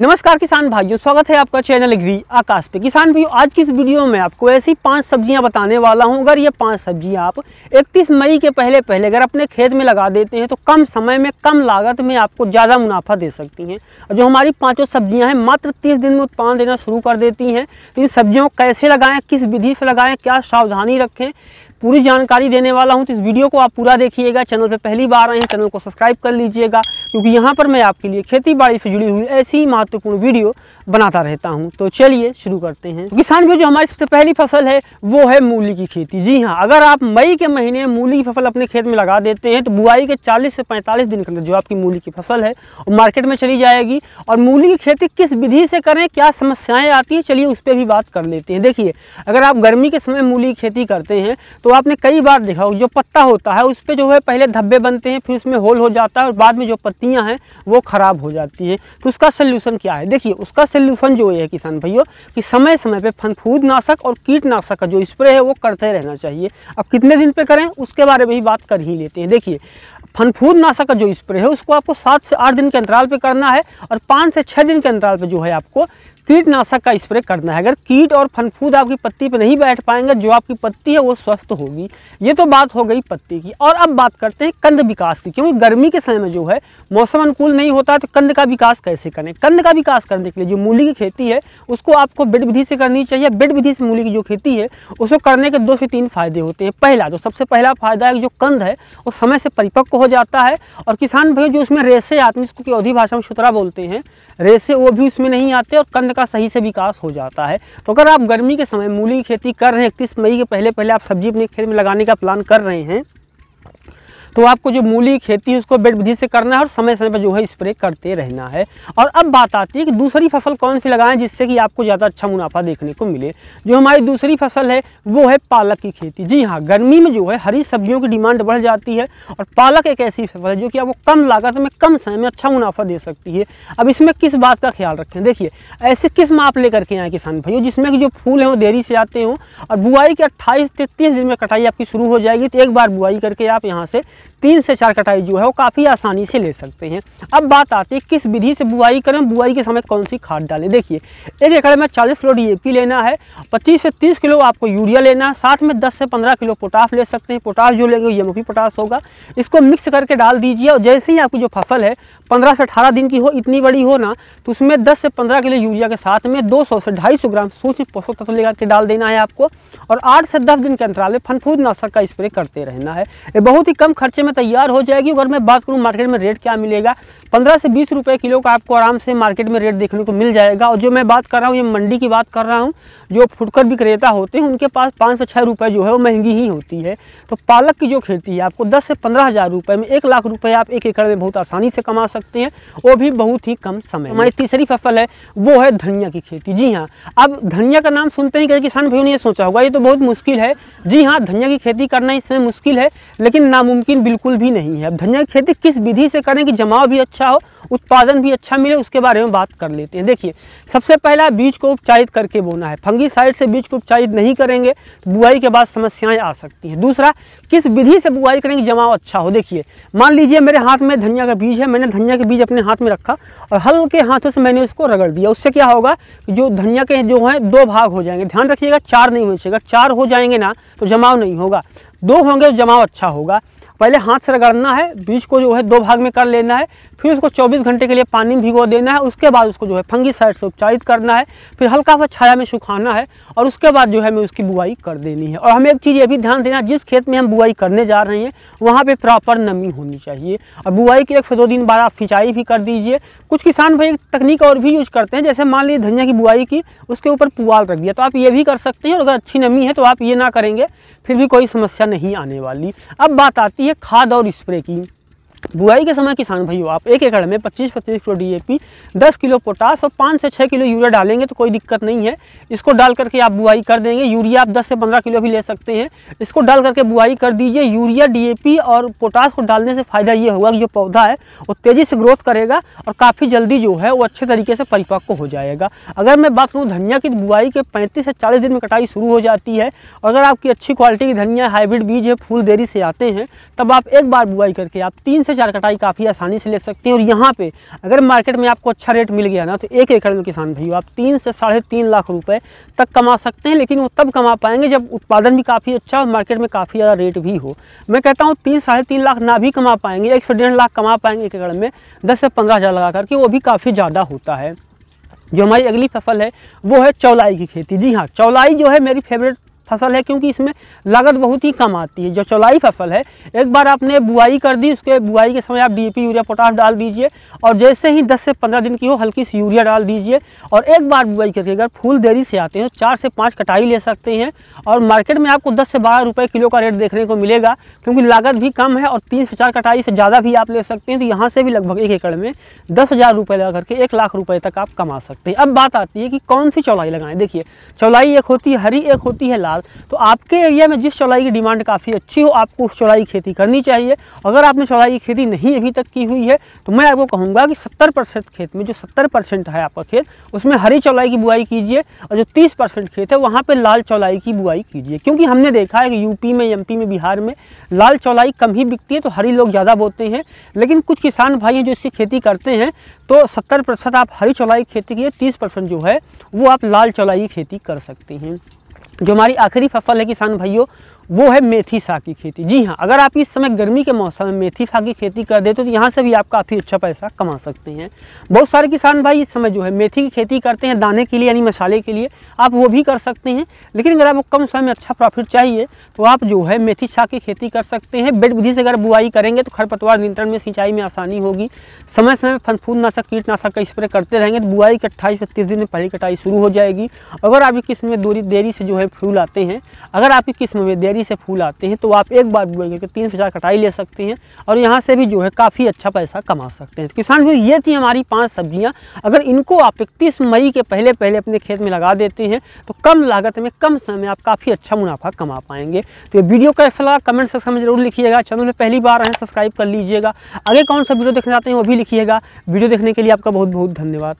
नमस्कार किसान भाइयों स्वागत है आपका चैनल एग्री आकाश पे किसान भाइयों आज की इस वीडियो में आपको ऐसी पांच सब्जियां बताने वाला हूं अगर ये पांच सब्जियां आप 31 मई के पहले पहले अगर अपने खेत में लगा देते हैं तो कम समय में कम लागत में आपको ज़्यादा मुनाफा दे सकती हैं और जो हमारी पाँचों सब्जियाँ हैं मात्र तीस दिन में उत्पादन देना शुरू कर देती हैं तो इन सब्जियों को कैसे लगाएँ किस विधि से लगाएँ क्या सावधानी रखें पूरी जानकारी देने वाला हूँ तो इस वीडियो को आप पूरा देखिएगा चैनल पर पहली बार आए हैं चैनल को सब्सक्राइब कर लीजिएगा क्योंकि यहाँ पर मैं आपके लिए खेती बाड़ी से जुड़ी हुई ऐसी ही महत्वपूर्ण वीडियो बनाता रहता हूँ तो चलिए शुरू करते हैं किसान भी जो हमारी सबसे पहली फसल है वो है मूली की खेती जी हाँ अगर आप मई के महीने मूली की फसल अपने खेत में लगा देते हैं तो बुआई के चालीस से पैंतालीस दिन के अंदर जो आपकी मूली की फसल है वो मार्केट में चली जाएगी और मूली की खेती किस विधि से करें क्या समस्याएँ आती हैं चलिए उस पर भी बात कर लेते हैं देखिए अगर आप गर्मी के समय मूली की खेती करते हैं तो आपने कई बार देखा होगा जो पत्ता होता है उस पर जो है पहले धब्बे बनते हैं फिर उसमें होल हो जाता है और बाद में जो पत्तियां हैं वो ख़राब हो जाती हैं तो उसका सल्यूशन क्या है देखिए उसका सल्यूशन जो है किसान भाइयों कि समय समय पर फनफूद नाशक और कीटनाशक का जो स्प्रे है वो करते रहना चाहिए अब कितने दिन पर करें उसके बारे में ही बात कर ही लेते हैं देखिए फनफूद नाशक का जो स्प्रे है उसको आपको सात से आठ दिन के अंतराल पर करना है और पाँच से छः दिन के अंतराल पर जो है आपको कीटनाशक का स्प्रे करना है अगर कीट और फनफूद आपकी पत्ती पर नहीं बैठ पाएंगे जो आपकी पत्ती है वो स्वस्थ होगी ये तो बात हो गई पत्ती की और अब बात करते हैं कंद विकास की क्योंकि गर्मी के समय में जो है मौसम अनुकूल नहीं होता तो कंद का विकास कैसे करें कंद का विकास करने के लिए जो मूली की खेती है उसको आपको बेड विधि से करनी चाहिए बेड विधि से मूली की जो खेती है उसको करने के दो से तीन फायदे होते हैं पहला तो सबसे पहला फायदा है कि जो कंद है वो समय से परिपक्व हो जाता है और किसान भाई जो उसमें रेसे आते हैं जिसको कि अवधि भाषा में शुतरा बोलते हैं रेसे वो भी उसमें नहीं आते और कंद का सही से विकास हो जाता है तो अगर आप गर्मी के समय मूली की खेती कर रहे हैं इकतीस मई के पहले पहले आप सब्जी अपने खेत में लगाने का प्लान कर रहे हैं तो आपको जो मूली खेती है उसको बेड विधि से करना है और समय समय पर जो है स्प्रे करते रहना है और अब बात आती है कि दूसरी फसल कौन सी लगाएं जिससे कि आपको ज़्यादा अच्छा मुनाफा देखने को मिले जो हमारी दूसरी फसल है वो है पालक की खेती जी हाँ गर्मी में जो है हरी सब्जियों की डिमांड बढ़ जाती है और पालक एक ऐसी फसल है जो कि आपको कम लागत में कम समय में अच्छा मुनाफा दे सकती है अब इसमें किस बात का ख्याल रखें देखिए ऐसी किस्म आप लेकर के आए किसान भाइयों जिसमें कि जो फूल हैं वो देरी से आते हों और बुआई के अट्ठाईस से तीस दिन में कटाई आपकी शुरू हो जाएगी तो एक बार बुआई करके आप यहाँ से तीन से चार कटाई जो है वो काफ़ी आसानी से ले सकते हैं अब बात आती है किस विधि से बुआई करें बुआई के समय कौन सी खाद डालें देखिए एक एकड़ में चालीस किलो डी लेना है पच्चीस से तीस किलो आपको यूरिया लेना है साथ में दस से पंद्रह किलो पोटास ले सकते हैं पोटास जो लेंगे ये मुफी पोटास होगा इसको मिक्स करके डाल दीजिए और जैसे ही आपकी जो फसल है पंद्रह से अठारह दिन की हो इतनी बड़ी हो ना तो उसमें दस से पंद्रह किलो यूरिया के साथ में दो सौ से ढाई सौ ग्राम सूच पोषक तत्व लेकर के डाल देना है आपको और आठ से दस दिन के अंतराल में फनफूद नाशक का स्प्रे करते रहना है ये बहुत ही कम खर्च बच्चे में तैयार हो जाएगी अगर मैं बात करूँ मार्केट में रेट क्या मिलेगा पंद्रह से बीस रुपये किलो का आपको आराम से मार्केट में रेट देखने को मिल जाएगा और जो मैं बात कर रहा हूँ ये मंडी की बात कर रहा हूँ जो फुटकर विक्रेता होते हैं उनके पास पाँच सौ छः रुपये जो है वो महंगी ही होती है तो पालक की जो खेती है आपको दस से पंद्रह हज़ार रुपये में एक लाख रुपये आप एक एकड़ में बहुत आसानी से कमा सकते हैं वो भी बहुत ही कम समय हमारी तीसरी फसल है वो है धनिया की खेती जी हाँ अब धनिया का नाम सुनते ही कहीं किसान भाइयों ने सोचा होगा ये तो बहुत मुश्किल है जी हाँ धनिया की खेती करना इसमें मुश्किल है लेकिन नामुमकिन लेकिन बिल्कुल भी नहीं है अब धनिया की खेती किस विधि से करें कि जमाव भी अच्छा हो उत्पादन भी अच्छा मिले उसके बारे में बात कर लेते हैं देखिए सबसे पहला बीज को उपचारित करके बोना है फंगी साइड से बीज को उपचारित नहीं करेंगे तो बुआई के बाद समस्याएँ आ सकती हैं दूसरा किस विधि से बुआई करेंगे जमाव अच्छा हो देखिए मान लीजिए मेरे हाथ में धनिया का बीज है मैंने धनिया के बीज अपने हाथ में रखा और हल्के हाथों से मैंने उसको रगड़ दिया उससे क्या होगा जो धनिया के जो हैं दो भाग हो जाएंगे ध्यान रखिएगा चार नहीं होना चाहिए चार हो जाएंगे ना तो जमाव नहीं होगा दो होंगे तो जमाव अच्छा होगा पहले हाथ से रगड़ना है बीज को जो है दो भाग में कर लेना है फिर उसको 24 घंटे के लिए पानी में भिगो देना है उसके बाद उसको जो है फंगी साइड से उपचारित करना है फिर हल्का सा छाया में सुखाना है और उसके बाद जो है हमें उसकी बुआई कर देनी है और हमें एक चीज़ ये भी ध्यान देना जिस खेत में हम बुआई करने जा रहे हैं वहाँ पर प्रॉपर नमी होनी चाहिए और बुआई के एक से दो दिन बाद आप सिंचाई भी कर दीजिए कुछ किसान भाई तकनीक और भी यूज करते हैं जैसे मान लीजिए धनिया की बुआई की उसके ऊपर पुआल रख दिया तो आप ये भी कर सकते हैं और अगर अच्छी नमी है तो आप ये ना करेंगे फिर भी कोई समस्या नहीं आने वाली अब बात आती है खाद और स्प्रे की बुआई के समय किसान भाइयों आप एक एकड़ में 25 पच्चीस किलो डीएपी 10 किलो पोटास और 5 से 6 किलो यूरिया डालेंगे तो कोई दिक्कत नहीं है इसको डाल करके आप बुआई कर देंगे यूरिया आप 10 से 15 किलो भी ले सकते हैं इसको डाल करके बुआई कर दीजिए यूरिया डीएपी और पोटास को डालने से फ़ायदा ये होगा कि जो पौधा है वो तेज़ी से ग्रोथ करेगा और काफ़ी जल्दी जो है वो अच्छे तरीके से परिपक्व हो जाएगा अगर मैं बात करूँ धनिया की तो बुआई के पैंतीस से चालीस दिन में कटाई शुरू हो जाती है और अगर आपकी अच्छी क्वालिटी की धनिया हाइब्रिड बीज है फूल देरी से आते हैं तब आप एक बार बुआई करके आप तीन से चार कटाई काफ़ी आसानी से ले सकते हैं और यहाँ पे अगर मार्केट में आपको अच्छा रेट मिल गया ना तो एक एकड़ में किसान भाई आप तीन से साढ़े तीन लाख रुपए तक कमा सकते हैं लेकिन वो तब कमा पाएंगे जब उत्पादन भी काफ़ी अच्छा और मार्केट में काफ़ी ज़्यादा रेट भी हो मैं कहता हूँ तीन साढ़े तीन लाख ना भी कमा पाएंगे एक से डेढ़ लाख कमा पाएंगे एक एकड़ में दस से पंद्रह हज़ार लगा करके वो भी काफ़ी ज़्यादा होता है जो हमारी अगली फसल है वो है चौलाई की खेती जी हाँ चौलाई जो है मेरी फेवरेट फसल है क्योंकि इसमें लागत बहुत ही कम आती है जो चौलाई फसल है एक बार आपने बुआई कर दी उसके बुआई के समय आप डीएपी यूरिया पोटास डाल दीजिए और जैसे ही 10 से 15 दिन की हो हल्की सी यूरिया डाल दीजिए और एक बार बुआई करके अगर फूल देरी से आते हैं चार से पाँच कटाई ले सकते हैं और मार्केट में आपको दस से बारह रुपये किलो का रेट देखने को मिलेगा क्योंकि लागत भी कम है और तीन से चार कटाई से ज़्यादा भी आप ले सकते हैं तो यहाँ से भी लगभग एक एकड़ में दस हज़ार रुपये लगा करके एक लाख रुपये तक आप कमा सकते हैं अब बात आती है कि कौन सी चौलाई लगाएं देखिए चौलाई एक होती है हरी एक होती है लाल साल तो आपके एरिया में जिस चौलाई की डिमांड काफ़ी अच्छी हो आपको उस चौलाई की खेती करनी चाहिए अगर आपने चौलाई की खेती नहीं अभी तक की हुई है तो मैं आपको कहूँगा कि सत्तर परसेंट खेत में जो सत्तर परसेंट है आपका खेत उसमें हरी चौलाई की बुआई कीजिए और जो तीस परसेंट खेत है वहाँ पर लाल चौलाई की बुआई कीजिए क्योंकि हमने देखा है कि यूपी में एम में बिहार में लाल चौलाई कम ही बिकती है तो हरी लोग ज़्यादा बोते हैं लेकिन कुछ किसान भाई हैं जो इसकी खेती करते हैं तो सत्तर आप हरी चौलाई की खेती कीजिए तीस परसेंट जो है वो आप लाल चौलाई की खेती कर सकते हैं जो हमारी आखिरी फसल है किसान भाइयों वो है मेथी साग की खेती जी हाँ अगर आप इस समय गर्मी के मौसम में मेथी साग की खेती कर देते तो यहाँ से भी आप काफ़ी अच्छा पैसा कमा सकते हैं बहुत सारे किसान भाई इस समय जो है मेथी की खेती करते हैं दाने के लिए यानी मसाले के लिए आप वो भी कर सकते हैं लेकिन अगर आपको कम समय में अच्छा प्रॉफिट चाहिए तो आप जो है मेथी साग की खेती कर सकते हैं बेड विधि से अगर बुआई करेंगे तो खरपतवार नियंत्रण में सिंचाई में आसानी होगी समय समय फूल नाशक कीटनाशक का स्प्रे करते रहेंगे तो बुआई के अट्ठाईस से तीस दिन में पहली कटाई शुरू हो जाएगी अगर आप किस्म में दूरी देरी से जो है सारे फूल आते हैं अगर आपकी किस्म में देरी से फूल आते हैं तो आप एक बार बुआई करके तीन से चार कटाई ले सकते हैं और यहाँ से भी जो है काफ़ी अच्छा पैसा कमा सकते हैं किसान भी ये थी हमारी पाँच सब्जियाँ अगर इनको आप इकतीस मई के पहले पहले अपने खेत में लगा देते हैं तो कम लागत में कम समय में आप काफ़ी अच्छा मुनाफा कमा पाएंगे तो ये वीडियो का लगा कमेंट सेक्शन में जरूर लिखिएगा चैनल में पहली बार आएँ सब्सक्राइब कर लीजिएगा आगे कौन सा वीडियो देखना चाहते हैं वो भी लिखिएगा वीडियो देखने के लिए आपका बहुत बहुत धन्यवाद